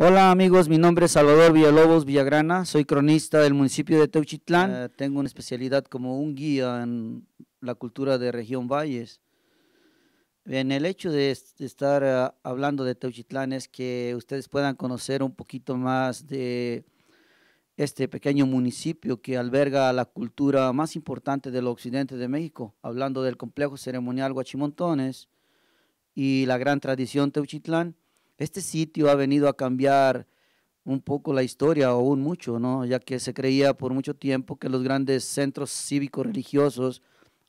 Hola amigos, mi nombre es Salvador Villalobos Villagrana, soy cronista del municipio de Teuchitlán. Eh, tengo una especialidad como un guía en la cultura de región Valles. En el hecho de estar eh, hablando de Teuchitlán es que ustedes puedan conocer un poquito más de este pequeño municipio que alberga la cultura más importante del occidente de México, hablando del complejo ceremonial Guachimontones y la gran tradición Teuchitlán este sitio ha venido a cambiar un poco la historia, o aún mucho, ¿no? ya que se creía por mucho tiempo que los grandes centros cívicos religiosos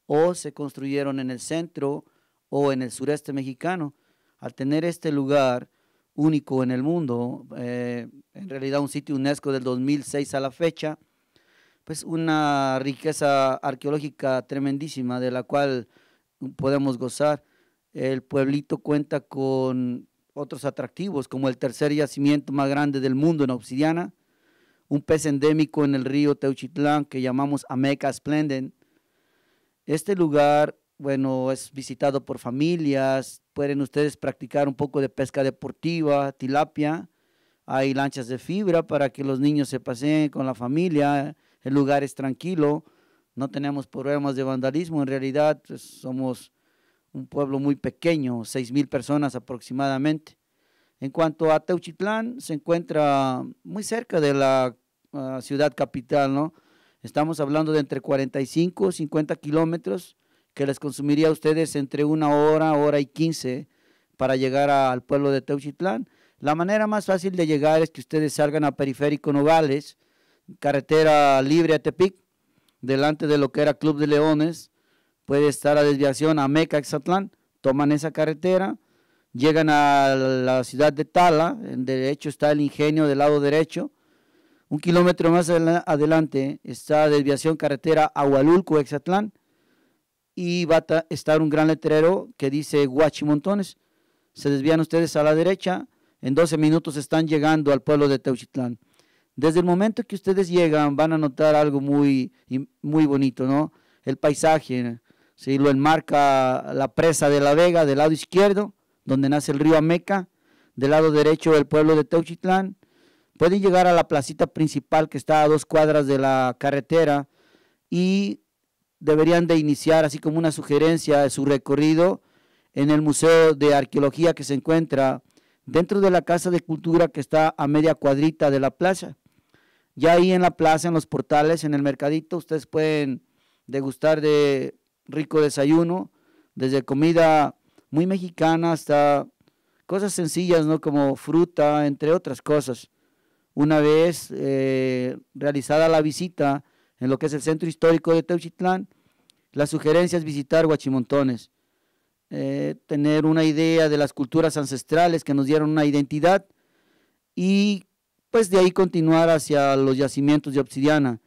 o se construyeron en el centro o en el sureste mexicano. Al tener este lugar único en el mundo, eh, en realidad un sitio UNESCO del 2006 a la fecha, pues una riqueza arqueológica tremendísima de la cual podemos gozar. El pueblito cuenta con otros atractivos, como el tercer yacimiento más grande del mundo en obsidiana, un pez endémico en el río Teuchitlán que llamamos Ameca Splenden. Este lugar, bueno, es visitado por familias, pueden ustedes practicar un poco de pesca deportiva, tilapia, hay lanchas de fibra para que los niños se paseen con la familia, el lugar es tranquilo, no tenemos problemas de vandalismo, en realidad pues, somos un pueblo muy pequeño, seis mil personas aproximadamente. En cuanto a Teuchitlán, se encuentra muy cerca de la ah, ciudad capital, ¿no? Estamos hablando de entre 45 y 50 kilómetros que les consumiría a ustedes entre una hora, hora y 15 para llegar al pueblo de Teuchitlán. La manera más fácil de llegar es que ustedes salgan a Periférico Nogales, carretera libre a Tepic, delante de lo que era Club de Leones, puede estar la desviación a Meca, Exatlán, toman esa carretera, llegan a la ciudad de Tala, en derecho está el ingenio del lado derecho, un kilómetro más adelante está desviación carretera a Hualulco, Exatlán, y va a estar un gran letrero que dice Guachimontones. Se desvían ustedes a la derecha, en 12 minutos están llegando al pueblo de Teuchitlán. Desde el momento que ustedes llegan van a notar algo muy, muy bonito, ¿no? El paisaje, si lo enmarca la presa de La Vega del lado izquierdo, donde nace el río Ameca, del lado derecho el pueblo de Teuchitlán. Pueden llegar a la placita principal que está a dos cuadras de la carretera y deberían de iniciar, así como una sugerencia su recorrido, en el Museo de Arqueología que se encuentra dentro de la Casa de Cultura que está a media cuadrita de la plaza. Ya ahí en la plaza, en los portales, en el mercadito, ustedes pueden degustar de rico desayuno, desde comida muy mexicana hasta cosas sencillas, ¿no? Como fruta, entre otras cosas. Una vez eh, realizada la visita en lo que es el centro histórico de Teuchitlán, la sugerencia es visitar Huachimontones, eh, tener una idea de las culturas ancestrales que nos dieron una identidad y pues de ahí continuar hacia los yacimientos de obsidiana,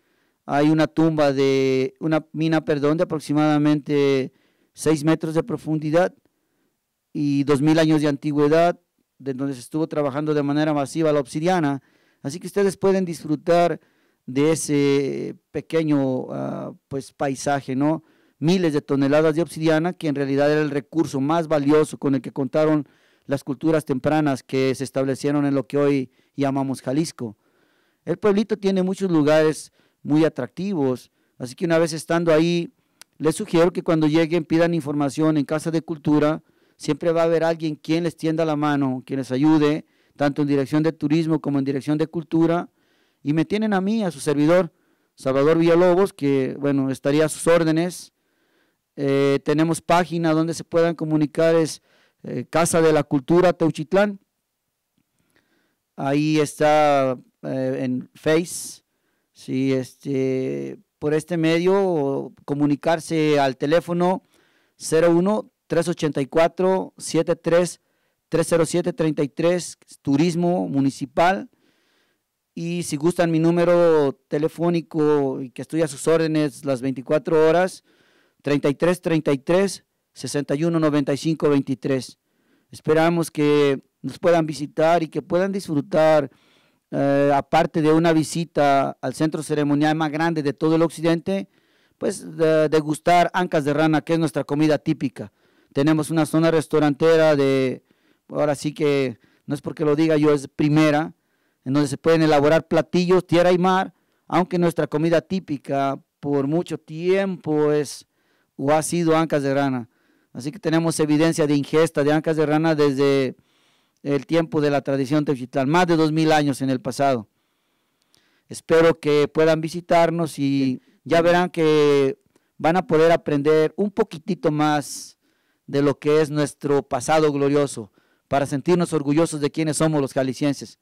hay una tumba de una mina, perdón, de aproximadamente 6 metros de profundidad y 2.000 años de antigüedad, de donde se estuvo trabajando de manera masiva la obsidiana. Así que ustedes pueden disfrutar de ese pequeño ah, pues, paisaje, ¿no? Miles de toneladas de obsidiana, que en realidad era el recurso más valioso con el que contaron las culturas tempranas que se establecieron en lo que hoy llamamos Jalisco. El pueblito tiene muchos lugares muy atractivos. Así que una vez estando ahí, les sugiero que cuando lleguen pidan información en Casa de Cultura. Siempre va a haber alguien quien les tienda la mano, quien les ayude, tanto en dirección de turismo como en dirección de cultura. Y me tienen a mí, a su servidor, Salvador Villalobos, que bueno, estaría a sus órdenes. Eh, tenemos página donde se puedan comunicar, es eh, Casa de la Cultura Teuchitlán. Ahí está eh, en Face Sí, este, por este medio comunicarse al teléfono 01-384-73-307-33, Turismo Municipal. Y si gustan mi número telefónico y que estoy a sus órdenes las 24 horas, 33 33 61 95 23. Esperamos que nos puedan visitar y que puedan disfrutar eh, aparte de una visita al centro ceremonial más grande de todo el occidente, pues degustar ancas de rana, que es nuestra comida típica. Tenemos una zona restaurantera de, ahora sí que no es porque lo diga yo, es primera, en donde se pueden elaborar platillos, tierra y mar, aunque nuestra comida típica por mucho tiempo es o ha sido ancas de rana. Así que tenemos evidencia de ingesta de ancas de rana desde el tiempo de la tradición teuchitlán, más de dos mil años en el pasado. Espero que puedan visitarnos y ya verán que van a poder aprender un poquitito más de lo que es nuestro pasado glorioso, para sentirnos orgullosos de quienes somos los jaliscienses.